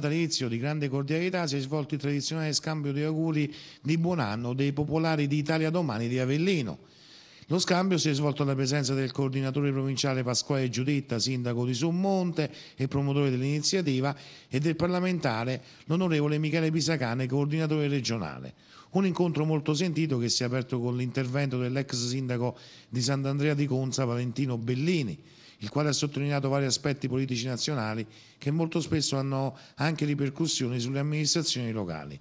Dall'inizio di grande cordialità si è svolto il tradizionale scambio di auguri di buon anno dei popolari di Italia Domani di Avellino. Lo scambio si è svolto alla presenza del coordinatore provinciale Pasquale Giudetta, sindaco di Summonte e promotore dell'iniziativa, e del parlamentare l'onorevole Michele Pisacane, coordinatore regionale. Un incontro molto sentito che si è aperto con l'intervento dell'ex sindaco di Sant'Andrea di Conza, Valentino Bellini il quale ha sottolineato vari aspetti politici nazionali che molto spesso hanno anche ripercussioni sulle amministrazioni locali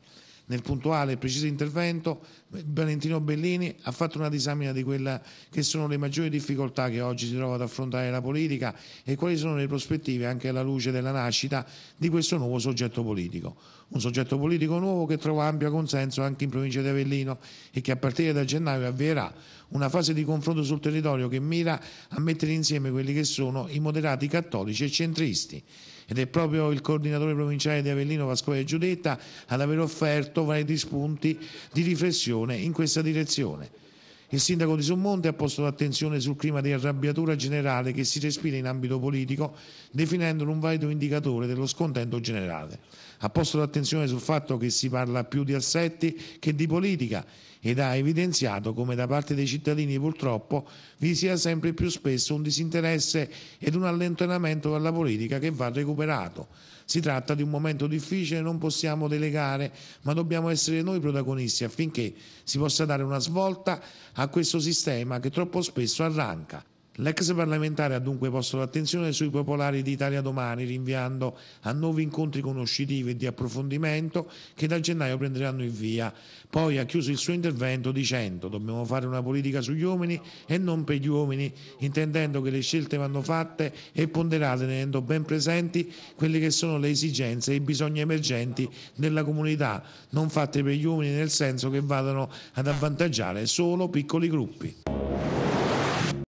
nel puntuale e preciso intervento, Valentino Bellini ha fatto una disamina di quelle che sono le maggiori difficoltà che oggi si trova ad affrontare la politica e quali sono le prospettive anche alla luce della nascita di questo nuovo soggetto politico. Un soggetto politico nuovo che trova ampio consenso anche in provincia di Avellino e che a partire da gennaio avvierà una fase di confronto sul territorio che mira a mettere insieme quelli che sono i moderati cattolici e centristi ed è proprio il coordinatore provinciale di Avellino Vascoia Giudetta ad aver offerto vari spunti di riflessione in questa direzione. Il sindaco di Sommonte ha posto l'attenzione sul clima di arrabbiatura generale che si respira in ambito politico, definendolo un valido indicatore dello scontento generale. Ha posto l'attenzione sul fatto che si parla più di assetti che di politica ed ha evidenziato come da parte dei cittadini purtroppo vi sia sempre più spesso un disinteresse ed un allentamento dalla politica che va recuperato. Si tratta di un momento difficile, non possiamo delegare, ma dobbiamo essere noi protagonisti affinché si possa dare una svolta a questo sistema che troppo spesso arranca L'ex parlamentare ha dunque posto l'attenzione sui popolari d'Italia Domani, rinviando a nuovi incontri conoscitivi e di approfondimento che da gennaio prenderanno il via. Poi ha chiuso il suo intervento dicendo dobbiamo fare una politica sugli uomini e non per gli uomini, intendendo che le scelte vanno fatte e ponderate tenendo ben presenti quelle che sono le esigenze e i bisogni emergenti della comunità, non fatte per gli uomini nel senso che vadano ad avvantaggiare solo piccoli gruppi.